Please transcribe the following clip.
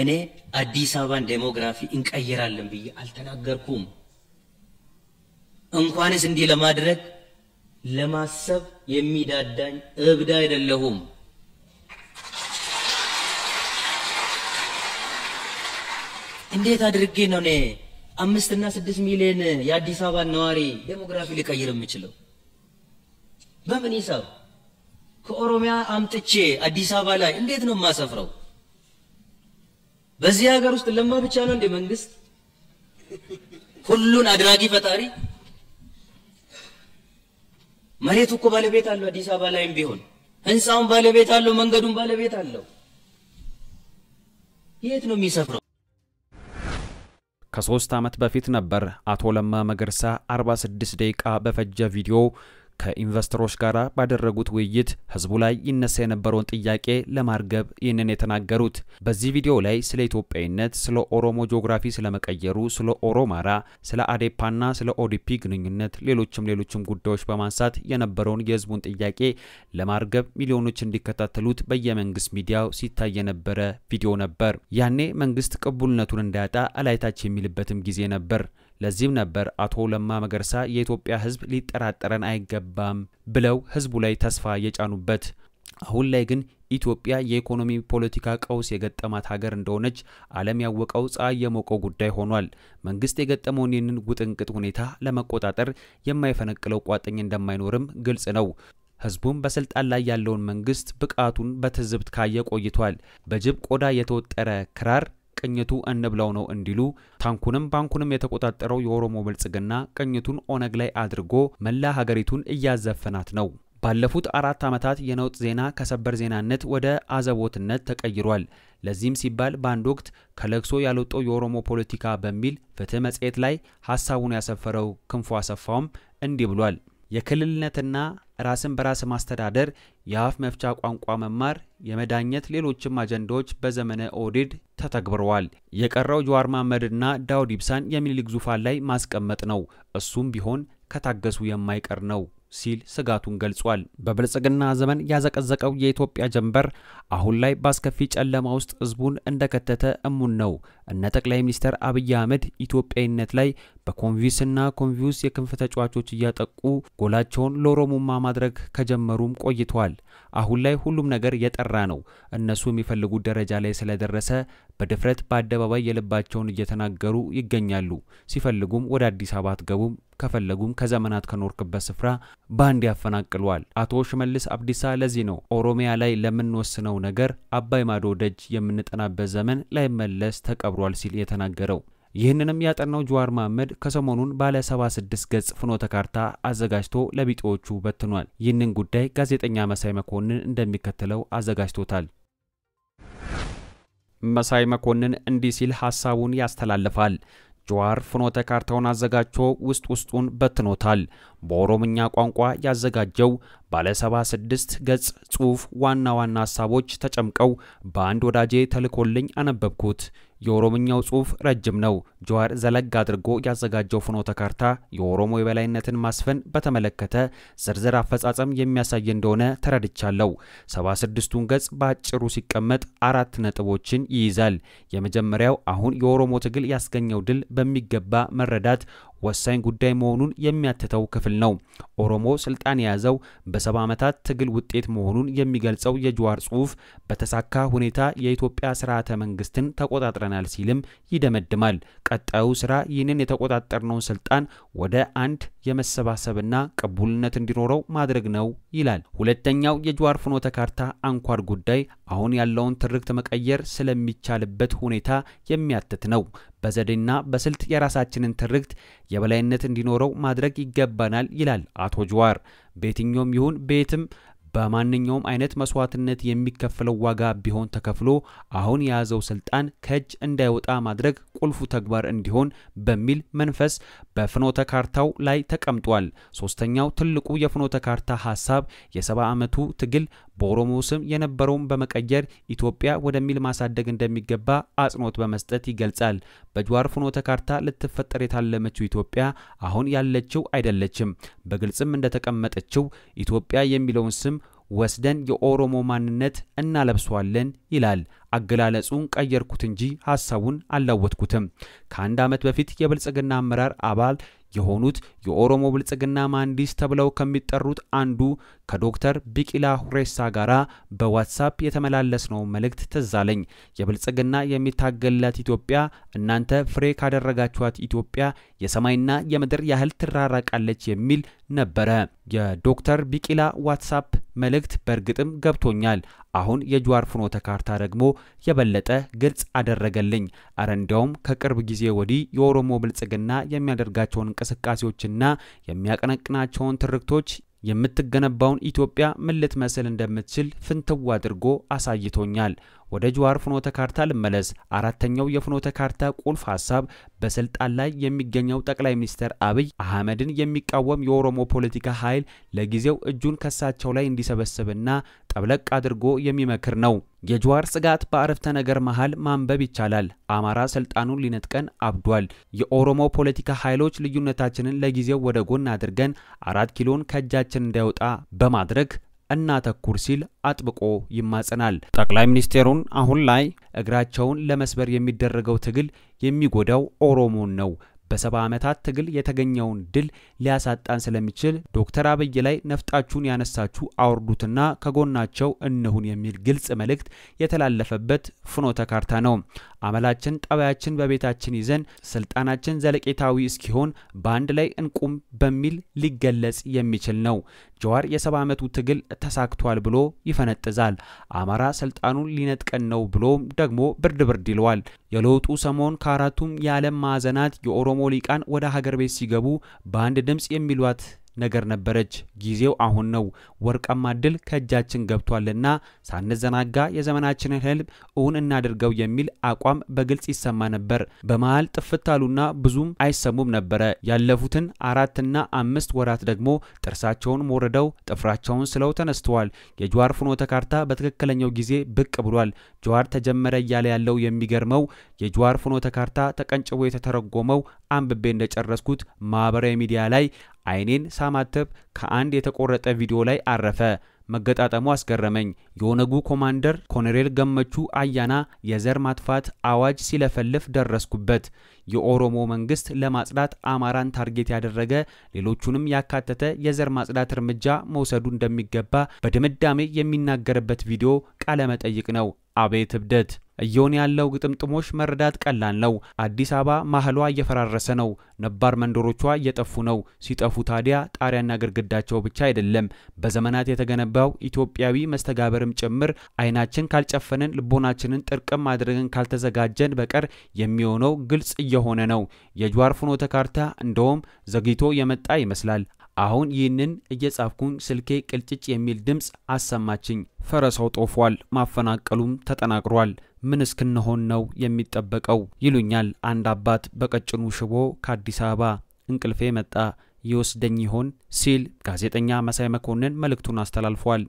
እኔ አዲስ አበባን ዴሞግራፊ እንቀይራለን ብዬ አልተናገርኩም። እንኳንስ እንዲህ ለማድረግ ለማሰብ የሚዳዳኝ እብድ አይደለሁም። እንዴት አድርጌ ነው እኔ አምስትና ስድስት ሚሊዮን የአዲስ አበባን ነዋሪ ዴሞግራፊ ሊቀይር የምችለው? በምን ሂሳብ? ከኦሮሚያ አምጥቼ አዲስ አበባ ላይ እንዴት ነው የማሰፍረው? በዚህ ሀገር ውስጥ ለማ ብቻ ነው እንደ መንግስት ሁሉን አድራጊ ፈጣሪ። መሬቱ እኮ ባለቤት አለው። አዲስ አበባ ላይም ቢሆን ህንፃውን ባለቤት አለው፣ መንገዱን ባለቤት አለው። የት ነው የሚሰፍረው? ከሶስት ዓመት በፊት ነበር አቶ ለማ መገርሳ 46 ደቂቃ በፈጀ ቪዲዮ ከኢንቨስተሮች ጋር ባደረጉት ውይይት ህዝቡ ላይ ይነሳ የነበረውን ጥያቄ ለማርገብ ይህንን የተናገሩት በዚህ ቪዲዮ ላይ ስለ ኢትዮጵያዊነት፣ ስለ ኦሮሞ ጂኦግራፊ ስለመቀየሩ፣ ስለ ኦሮማራ፣ ስለ አዴፓና ስለ ኦዲፒ ግንኙነት፣ ሌሎችም ሌሎችም ጉዳዮች በማንሳት የነበረውን የህዝቡን ጥያቄ ለማርገብ ሚሊዮኖች እንዲከታተሉት በየመንግስት ሚዲያው ሲታይ የነበረ ቪዲዮ ነበር። ያኔ መንግስት ቅቡልነቱን እንዳያጣ አላይታች የሚልበትም ጊዜ ነበር። ለዚህም ነበር አቶ ለማ መገርሳ የኢትዮጵያ ሕዝብ ሊጠራጠረን አይገባም ብለው ሕዝቡ ላይ ተስፋ የጫኑበት። አሁን ላይ ግን ኢትዮጵያ የኢኮኖሚ ፖለቲካ ቀውስ የገጠማት ሀገር እንደሆነች ዓለም ያወቀው ፀሐይ የሞቀው ጉዳይ ሆኗል። መንግስት የገጠመውን ይህንን ውጥንቅጥ ሁኔታ ለመቆጣጠር የማይፈነቅለው ቋጥኝ እንደማይኖርም ግልጽ ነው። ህዝቡም በስልጣን ላይ ያለውን መንግስት ብቃቱን በትዝብት ካየ ቆይቷል። በጅብ ቆዳ የተወጠረ ክራር ቅኝቱ እንብለው ነው እንዲሉ ታንኩንም ባንኩንም የተቆጣጠረው የኦሮሞ ብልጽግና ቅኝቱን ኦነግ ላይ አድርጎ መላ ሀገሪቱን እያዘፈናት ነው። ባለፉት አራት ዓመታት የነውጥ ዜና ከሰበር ዜናነት ወደ አዘቦትነት ተቀይሯል። ለዚህም ሲባል በአንድ ወቅት ከለቅሶ ያልወጣው የኦሮሞ ፖለቲካ በሚል ፍትህ መጽሔት ላይ ሀሳቡን ያሰፈረው ክንፉ አሰፋውም እንዲህ ብሏል። የክልልነትና ራስን በራስ ማስተዳደር፣ የአፍ መፍቻ ቋንቋ መማር፣ የመዳኘት ሌሎችም አጀንዳዎች በዘመነ ኦህዴድ ተተግብረዋል። የቀረው ጀዋር መሐመድና ዳውድ ኢብሳን የሚኒልክ ዙፋን ላይ ማስቀመጥ ነው። እሱም ቢሆን ከታገሱ የማይቀር ነው። ሲል ስጋቱን ገልጿል። በብልጽግና ዘመን ያዘቀዘቀው የኢትዮጵያ ጀንበር አሁን ላይ በአስከፊ ጨለማ ውስጥ ህዝቡን እንደከተተ እሙን ነው። እነ ጠቅላይ ሚኒስትር አብይ አህመድ ኢትዮጵያዊነት ላይ በኮንቪስና ኮንቪውስ የክንፍ ተጫዋቾች እያጠቁ ጎላቸውን ለኦሮሞማ ማድረግ ከጀመሩም ቆይተዋል። አሁን ላይ ሁሉም ነገር የጠራ ነው። እነሱ የሚፈልጉት ደረጃ ላይ ስለደረሰ በድፍረት በአደባባይ የልባቸውን እየተናገሩ ይገኛሉ። ሲፈልጉም ወደ አዲስ አበባ አትገቡም ከፈለጉም ከዘመናት ከኖርክበት ስፍራ በአንድ ያፈናቅሏል። አቶ ሽመልስ አብዲሳ ለዚህ ነው ኦሮሚያ ላይ ለምንወስነው ነገር አባይ ማዶ ደጅ የምንጠናበት ዘመን ላይመለስ ተቀብሯል ሲል የተናገረው። ይህንንም ያጠናው ጀዋር መሐመድ ከሰሞኑን ባለ 76 ገጽ ፍኖተ ካርታ አዘጋጅቶ ለቢጤዎቹ በትኗል። ይህንን ጉዳይ ጋዜጠኛ መሳይ መኮንን እንደሚከተለው አዘጋጅቶታል። መሳይ መኮንን እንዲህ ሲል ሀሳቡን ያስተላልፋል። ጀዋር ፍኖተ ካርታውን አዘጋጅቶ ውስጥ ውስጡን በትኖታል። በኦሮምኛ ቋንቋ ያዘጋጀው ባለ 76 ገጽ ጽሑፍ ዋና ዋና ሀሳቦች ተጨምቀው በአንድ ወዳጄ ተልኮልኝ አነበብኩት። የኦሮምኛው ጽሑፍ ረጅም ነው። ጀዋር ዘለግ አድርጎ ያዘጋጀው ፍኖተ ካርታ የኦሮሞ የበላይነትን ማስፈን በተመለከተ ዝርዝር አፈጻጸም የሚያሳይ እንደሆነ ተረድቻለሁ። 76ቱን ገጽ በአጭሩ ሲቀመጥ አራት ነጥቦችን ይይዛል። የመጀመሪያው አሁን የኦሮሞ ትግል ያስገኘው ድል በሚገባ መረዳት ወሳኝ ጉዳይ መሆኑን የሚያትተው ክፍል ነው። ኦሮሞ ስልጣን የያዘው በሰባ ዓመታት ትግል ውጤት መሆኑን የሚገልጸው የጅዋር ጽሁፍ በተሳካ ሁኔታ የኢትዮጵያ ስርዓተ መንግስትን ተቆጣጥረናል ሲልም ይደመድማል። ቀጣዩ ስራ ይህንን የተቆጣጠርነውን ስልጣን ወደ አንድ የመሰባሰብና ቅቡልነት እንዲኖረው ማድረግ ነው ይላል። ሁለተኛው የጅዋር ፍኖተ ካርታ አንኳር ጉዳይ አሁን ያለውን ትርክት መቀየር ስለሚቻልበት ሁኔታ የሚያትት ነው። በዘዴና በስልት የራሳችንን ትርክት የበላይነት እንዲኖረው ማድረግ ይገባናል ይላል አቶ ጅዋር። በየትኛውም ይሁን በየትም በማንኛውም አይነት መስዋዕትነት የሚከፈለው ዋጋ ቢሆን ተከፍሎ አሁን የያዘው ስልጣን ከእጅ እንዳይወጣ ማድረግ ቁልፉ ተግባር እንዲሆን በሚል መንፈስ በፍኖተ ካርታው ላይ ተቀምጧል። ሶስተኛው ትልቁ የፍኖተ ካርታ ሀሳብ የሰባ ዓመቱ ትግል በኦሮሞ ስም የነበረውን በመቀየር ኢትዮጵያ ወደሚል ማሳደግ እንደሚገባ አጽንኦት በመስጠት ይገልጻል። በጅዋር ፍኖተ ካርታ ልትፈጠር የታለመችው ኢትዮጵያ አሁን ያለችው አይደለችም። በግልጽም እንደተቀመጠችው ኢትዮጵያ የሚለውን ስም ወስደን የኦሮሞ ማንነት እናለብሰዋለን ይላል። አገላለጹን ቀየርኩት እንጂ ሐሳቡን አላወጥኩትም። ከአንድ ዓመት በፊት የብልጽግና አመራር አባል የሆኑት የኦሮሞ ብልጽግና መሐንዲስ ተብለው ከሚጠሩት አንዱ ከዶክተር ቢቂላ ሁሬሳ ጋራ በዋትሳፕ የተመላለስነው መልእክት ትዛለኝ። የብልጽግና የሚታገላት ኢትዮጵያ እናንተ ፍሬ ካደረጋችኋት ኢትዮጵያ የሰማይና የምድር ያህል ትራራቃለች የሚል ነበረ። የዶክተር ቢቂላ ዋትሳፕ መልእክት በእርግጥም ገብቶኛል። አሁን የጅዋር ፍኖተ ካርታ ደግሞ የበለጠ ግልጽ አደረገልኝ። አረ እንዲያውም ከቅርብ ጊዜ ወዲህ የኦሮሞ ብልጽግና የሚያደርጋቸውን እንቅስቃሴዎችና የሚያቀነቅናቸውን ትርክቶች የምትገነባውን ኢትዮጵያ ምን ልትመስል እንደምትችል ፍንትው አድርጎ አሳይቶኛል። ወደ ጅዋር ፍኖተ ካርታ ልመለስ። አራተኛው የፍኖተ ካርታ ቁልፍ ሀሳብ በስልጣን ላይ የሚገኘው ጠቅላይ ሚኒስትር አብይ አህመድን የሚቃወም የኦሮሞ ፖለቲካ ኃይል ለጊዜው እጁን ከሳቸው ላይ እንዲሰበስብና ጠብለቅ አድርጎ የሚመክር ነው። የጅዋር ስጋት በአረፍተ ነገር መሃል ማንበብ ይቻላል። አማራ ስልጣኑን ሊነጥቀን አብዷል። የኦሮሞ ፖለቲካ ኃይሎች ልዩነታችንን ለጊዜው ወደ ጎን አድርገን አራት ኪሎን ከእጃችን እንዳይወጣ በማድረግ እናተኩር ሲል አጥብቆ ይማጸናል። ጠቅላይ ሚኒስቴሩን አሁን ላይ እግራቸውን ለመስበር የሚደረገው ትግል የሚጎዳው ኦሮሞን ነው። በሰባ ዓመታት ትግል የተገኘውን ድል ሊያሳጣን ስለሚችል ዶክተር አብይ ላይ ነፍጣችሁን ያነሳችሁ አውርዱትና ከጎናቸው እንሁን የሚል ግልጽ መልእክት የተላለፈበት ፍኖተ ካርታ ነው። አመላችን፣ ጠባያችን በቤታችን ይዘን ስልጣናችን ዘለቄታዊ እስኪሆን በአንድ ላይ እንቁም በሚል ሊገለጽ የሚችል ነው። ጀዋር የሰባ ዓመቱ ትግል ተሳክቷል ብሎ ይፈነጥዛል። አማራ ስልጣኑን ሊነጥቀን ነው ብሎም ደግሞ ብርድ ብርድ ይለዋል። የለውጡ ሰሞን ከአራቱም የዓለም ማዕዘናት የኦሮሞ ሊቃን ወደ ሀገር ቤት ሲገቡ በአንድ ድምፅ የሚሏት ነገር ነበረች። ጊዜው አሁን ነው። ወርቃማ ድል ከእጃችን ገብቷልና ሳንዘናጋ የዘመናችንን ህልም እውን እናድርገው የሚል አቋም በግልጽ ይሰማ ነበር። በመሃል ጥፍት አሉና ብዙም አይሰሙም ነበረ። ያለፉትን አራትና አምስት ወራት ደግሞ ጥርሳቸውን ሞርደው ጥፍራቸውን ስለው ተነስተዋል። የጀዋር ፍኖተ ካርታ በትክክለኛው ጊዜ ብቅ ብሏል። ጀዋር ተጀመረ እያለ ያለው የሚገርመው የጀዋር ፍኖተ ካርታ ተቀንጭቦ የተተረጎመው አንብቤ እንደጨረስኩት ማህበራዊ ሚዲያ ላይ አይኔን ሳማተብ ከአንድ የተቆረጠ ቪዲዮ ላይ አረፈ። መገጣጠሙ አስገረመኝ። የኦነጉ ኮማንደር ኮሎኔል ገመቹ አያና የዘር ማጥፋት አዋጅ ሲለፈልፍ ደረስኩበት። የኦሮሞ መንግስት ለማጽዳት አማራን ታርጌት ያደረገ ሌሎቹንም ያካተተ የዘር ማጽዳት እርምጃ መውሰዱ እንደሚገባ በድምዳሜ የሚናገርበት ቪዲዮ ቃለመጠይቅ ነው። አቤት እብደት! እየሆነ ያለው ግጥምጥሞሽ መረዳት ቀላል ነው። አዲስ አበባ ማህሏ እየፈራረሰ ነው። ነባር መንደሮቿ እየጠፉ ነው። ሲጠፉ ታዲያ ጣሪያና ግድግዳቸው ብቻ አይደለም፣ በዘመናት የተገነባው ኢትዮጵያዊ መስተጋበርም ጭምር። አይናችን ካልጨፈንን፣ ልቦናችንን ጥርቅም ማድረግን ካልተዘጋጀን በቀር የሚሆነው ግልጽ እየሆነ ነው። የጅዋር ፍኖተ ካርታ እንደውም ዘግይቶ የመጣ ይመስላል። አሁን ይህንን እየጻፍኩኝ ስልኬ ቅልጭጭ የሚል ድምፅ አሰማችኝ። ፈረሰው ጦፏል፣ ማፈናቀሉም ተጠናቅሯል። ምን እስክንሆን ነው የሚጠበቀው? ይሉኛል አንድ አባት በቀጭኑ ሽቦ ከአዲስ አበባ። እንቅልፌ መጣ። ይወስደኝ ይሆን ሲል ጋዜጠኛ መሳይ መኮንን መልእክቱን አስተላልፏል።